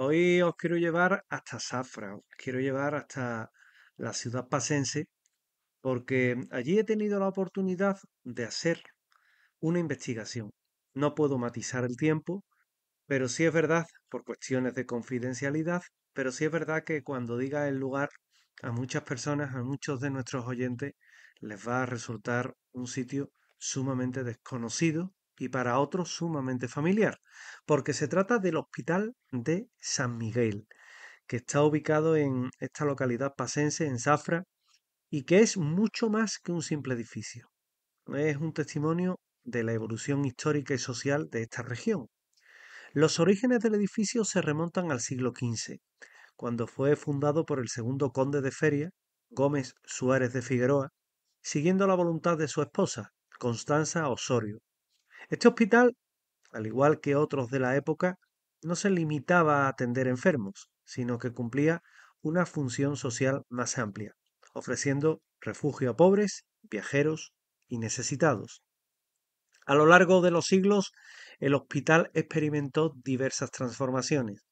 Hoy os quiero llevar hasta Zafra, os quiero llevar hasta la ciudad pasense, porque allí he tenido la oportunidad de hacer una investigación. No puedo matizar el tiempo, pero sí es verdad, por cuestiones de confidencialidad, pero sí es verdad que cuando diga el lugar, a muchas personas, a muchos de nuestros oyentes, les va a resultar un sitio sumamente desconocido y para otros sumamente familiar, porque se trata del Hospital de San Miguel, que está ubicado en esta localidad pasense, en Zafra, y que es mucho más que un simple edificio. Es un testimonio de la evolución histórica y social de esta región. Los orígenes del edificio se remontan al siglo XV, cuando fue fundado por el segundo conde de Feria, Gómez Suárez de Figueroa, siguiendo la voluntad de su esposa, Constanza Osorio, este hospital, al igual que otros de la época, no se limitaba a atender enfermos, sino que cumplía una función social más amplia, ofreciendo refugio a pobres, viajeros y necesitados. A lo largo de los siglos, el hospital experimentó diversas transformaciones.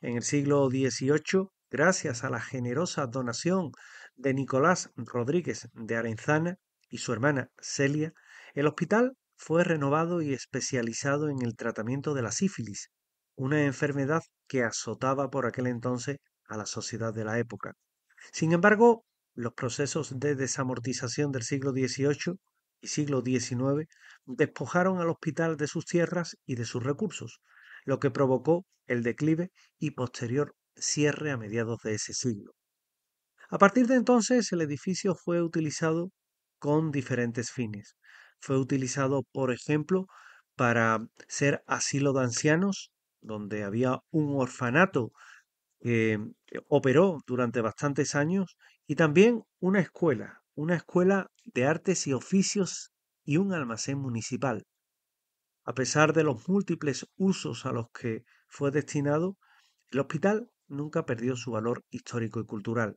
En el siglo XVIII, gracias a la generosa donación de Nicolás Rodríguez de Arenzana y su hermana Celia, el hospital fue renovado y especializado en el tratamiento de la sífilis, una enfermedad que azotaba por aquel entonces a la sociedad de la época. Sin embargo, los procesos de desamortización del siglo XVIII y siglo XIX despojaron al hospital de sus tierras y de sus recursos, lo que provocó el declive y posterior cierre a mediados de ese siglo. A partir de entonces el edificio fue utilizado con diferentes fines fue utilizado, por ejemplo, para ser asilo de ancianos, donde había un orfanato que operó durante bastantes años, y también una escuela, una escuela de artes y oficios y un almacén municipal. A pesar de los múltiples usos a los que fue destinado, el hospital nunca perdió su valor histórico y cultural.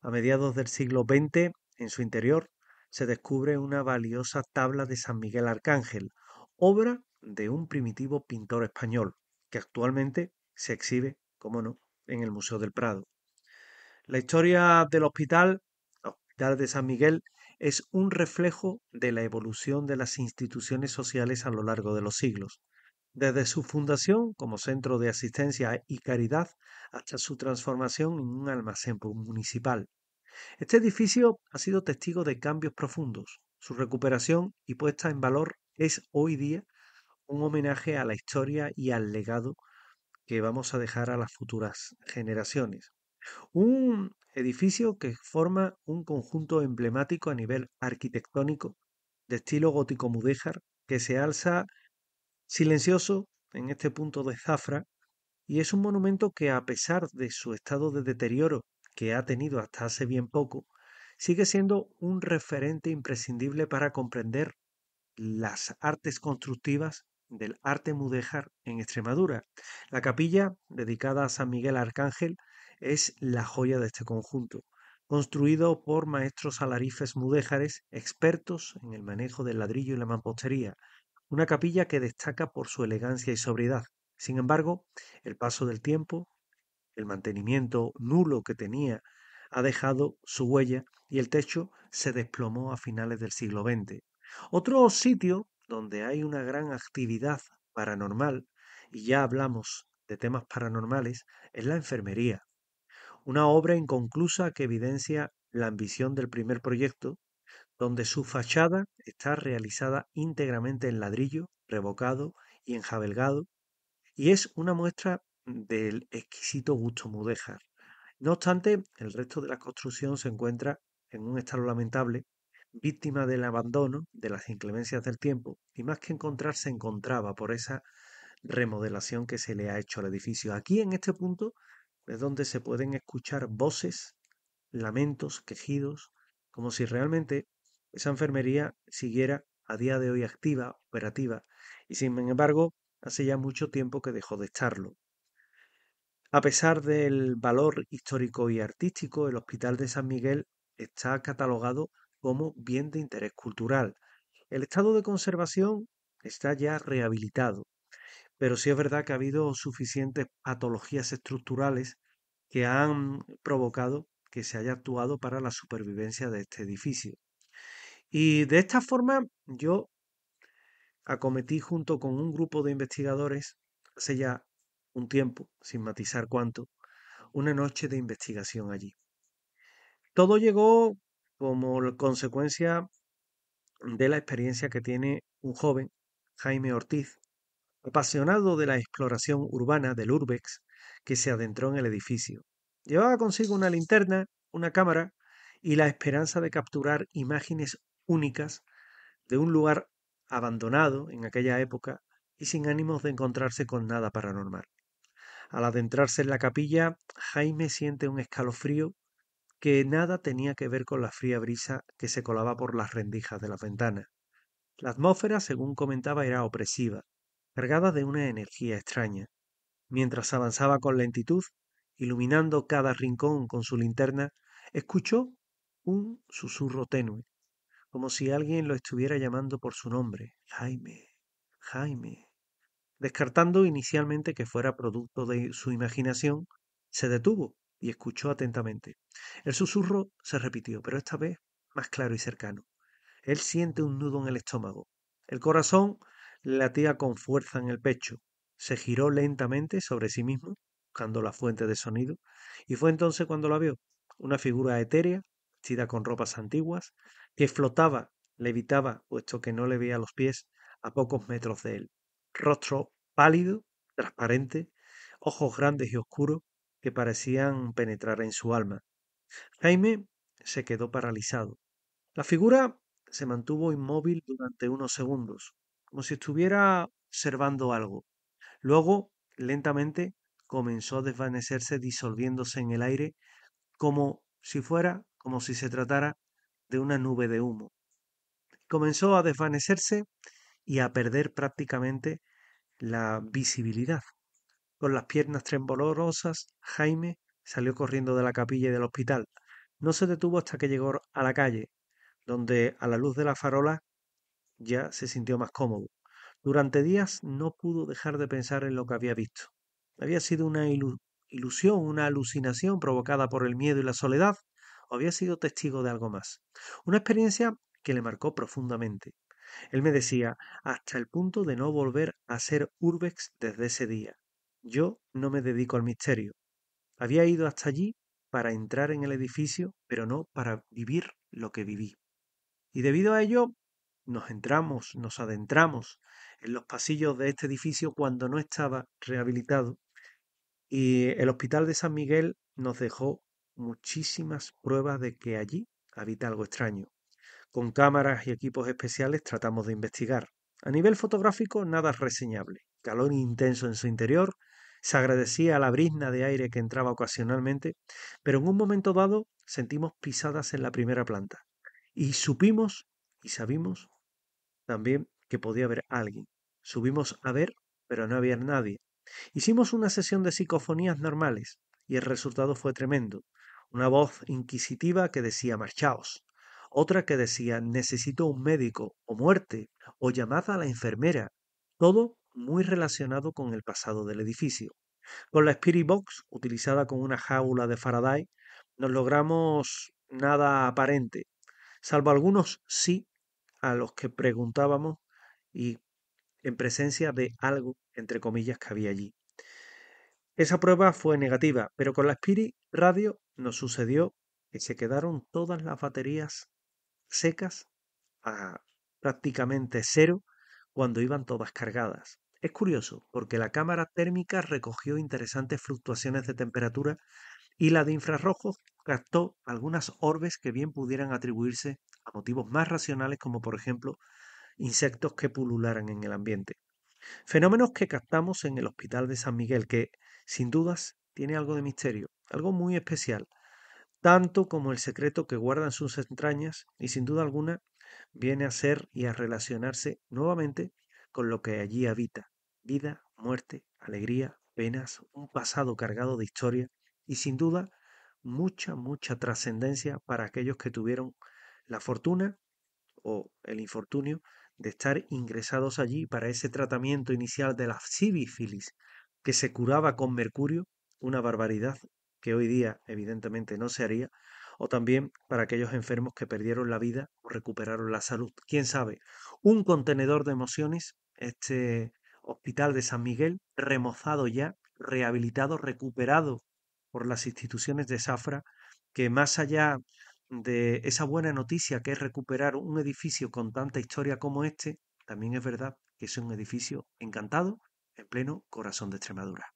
A mediados del siglo XX, en su interior se descubre una valiosa tabla de San Miguel Arcángel, obra de un primitivo pintor español, que actualmente se exhibe, como no, en el Museo del Prado. La historia del hospital, Hospital de San Miguel, es un reflejo de la evolución de las instituciones sociales a lo largo de los siglos. Desde su fundación como centro de asistencia y caridad hasta su transformación en un almacén municipal. Este edificio ha sido testigo de cambios profundos. Su recuperación y puesta en valor es hoy día un homenaje a la historia y al legado que vamos a dejar a las futuras generaciones. Un edificio que forma un conjunto emblemático a nivel arquitectónico de estilo gótico mudéjar que se alza silencioso en este punto de Zafra y es un monumento que a pesar de su estado de deterioro que ha tenido hasta hace bien poco, sigue siendo un referente imprescindible para comprender las artes constructivas del arte mudéjar en Extremadura. La capilla, dedicada a San Miguel Arcángel, es la joya de este conjunto, construido por maestros alarifes mudéjares expertos en el manejo del ladrillo y la mampostería, una capilla que destaca por su elegancia y sobriedad. Sin embargo, el paso del tiempo, el mantenimiento nulo que tenía ha dejado su huella y el techo se desplomó a finales del siglo XX. Otro sitio donde hay una gran actividad paranormal, y ya hablamos de temas paranormales, es la enfermería. Una obra inconclusa que evidencia la ambición del primer proyecto, donde su fachada está realizada íntegramente en ladrillo, revocado y enjabelgado, y es una muestra del exquisito gusto mudéjar. No obstante, el resto de la construcción se encuentra en un estado lamentable, víctima del abandono, de las inclemencias del tiempo, y más que encontrar se encontraba por esa remodelación que se le ha hecho al edificio. Aquí, en este punto, es donde se pueden escuchar voces, lamentos, quejidos, como si realmente esa enfermería siguiera a día de hoy activa, operativa, y sin embargo, hace ya mucho tiempo que dejó de estarlo. A pesar del valor histórico y artístico, el Hospital de San Miguel está catalogado como bien de interés cultural. El estado de conservación está ya rehabilitado, pero sí es verdad que ha habido suficientes patologías estructurales que han provocado que se haya actuado para la supervivencia de este edificio. Y de esta forma yo acometí junto con un grupo de investigadores se ya un tiempo, sin matizar cuánto, una noche de investigación allí. Todo llegó como consecuencia de la experiencia que tiene un joven, Jaime Ortiz, apasionado de la exploración urbana del Urbex, que se adentró en el edificio. Llevaba consigo una linterna, una cámara y la esperanza de capturar imágenes únicas de un lugar abandonado en aquella época y sin ánimos de encontrarse con nada paranormal. Al adentrarse en la capilla, Jaime siente un escalofrío que nada tenía que ver con la fría brisa que se colaba por las rendijas de la ventana. La atmósfera, según comentaba, era opresiva, cargada de una energía extraña. Mientras avanzaba con lentitud, iluminando cada rincón con su linterna, escuchó un susurro tenue, como si alguien lo estuviera llamando por su nombre. Jaime, Jaime. Descartando inicialmente que fuera producto de su imaginación, se detuvo y escuchó atentamente. El susurro se repitió, pero esta vez más claro y cercano. Él siente un nudo en el estómago. El corazón latía con fuerza en el pecho. Se giró lentamente sobre sí mismo, buscando la fuente de sonido, y fue entonces cuando la vio, una figura etérea, vestida con ropas antiguas, que flotaba, levitaba, puesto que no le veía los pies, a pocos metros de él rostro pálido, transparente, ojos grandes y oscuros que parecían penetrar en su alma. Jaime se quedó paralizado. La figura se mantuvo inmóvil durante unos segundos, como si estuviera observando algo. Luego, lentamente, comenzó a desvanecerse disolviéndose en el aire como si fuera, como si se tratara de una nube de humo. Comenzó a desvanecerse y a perder prácticamente la visibilidad. Con las piernas trembolorosas, Jaime salió corriendo de la capilla y del hospital. No se detuvo hasta que llegó a la calle, donde a la luz de la farola ya se sintió más cómodo. Durante días no pudo dejar de pensar en lo que había visto. Había sido una ilusión, una alucinación provocada por el miedo y la soledad, o había sido testigo de algo más. Una experiencia que le marcó profundamente. Él me decía, hasta el punto de no volver a ser urbex desde ese día. Yo no me dedico al misterio. Había ido hasta allí para entrar en el edificio, pero no para vivir lo que viví. Y debido a ello, nos entramos, nos adentramos en los pasillos de este edificio cuando no estaba rehabilitado. Y el Hospital de San Miguel nos dejó muchísimas pruebas de que allí habita algo extraño. Con cámaras y equipos especiales tratamos de investigar. A nivel fotográfico, nada reseñable. Calor intenso en su interior, se agradecía la brisna de aire que entraba ocasionalmente, pero en un momento dado sentimos pisadas en la primera planta. Y supimos y sabimos también que podía haber alguien. Subimos a ver, pero no había nadie. Hicimos una sesión de psicofonías normales y el resultado fue tremendo. Una voz inquisitiva que decía marchaos, otra que decía necesito un médico o muerte o llamada a la enfermera, todo muy relacionado con el pasado del edificio. Con la Spirit Box, utilizada con una jaula de Faraday, nos logramos nada aparente, salvo algunos sí a los que preguntábamos y en presencia de algo, entre comillas, que había allí. Esa prueba fue negativa, pero con la Spirit Radio nos sucedió que se quedaron todas las baterías secas a prácticamente cero cuando iban todas cargadas. Es curioso, porque la cámara térmica recogió interesantes fluctuaciones de temperatura y la de infrarrojos captó algunas orbes que bien pudieran atribuirse a motivos más racionales como por ejemplo insectos que pulularan en el ambiente. Fenómenos que captamos en el Hospital de San Miguel que, sin dudas, tiene algo de misterio, algo muy especial, tanto como el secreto que guardan sus entrañas y sin duda alguna viene a ser y a relacionarse nuevamente con lo que allí habita, vida, muerte, alegría, penas, un pasado cargado de historia y sin duda mucha, mucha trascendencia para aquellos que tuvieron la fortuna o el infortunio de estar ingresados allí para ese tratamiento inicial de la sífilis que se curaba con mercurio, una barbaridad que hoy día evidentemente no se haría, o también para aquellos enfermos que perdieron la vida o recuperaron la salud. ¿Quién sabe? Un contenedor de emociones, este hospital de San Miguel, remozado ya, rehabilitado, recuperado por las instituciones de Safra, que más allá de esa buena noticia que es recuperar un edificio con tanta historia como este, también es verdad que es un edificio encantado en pleno corazón de Extremadura.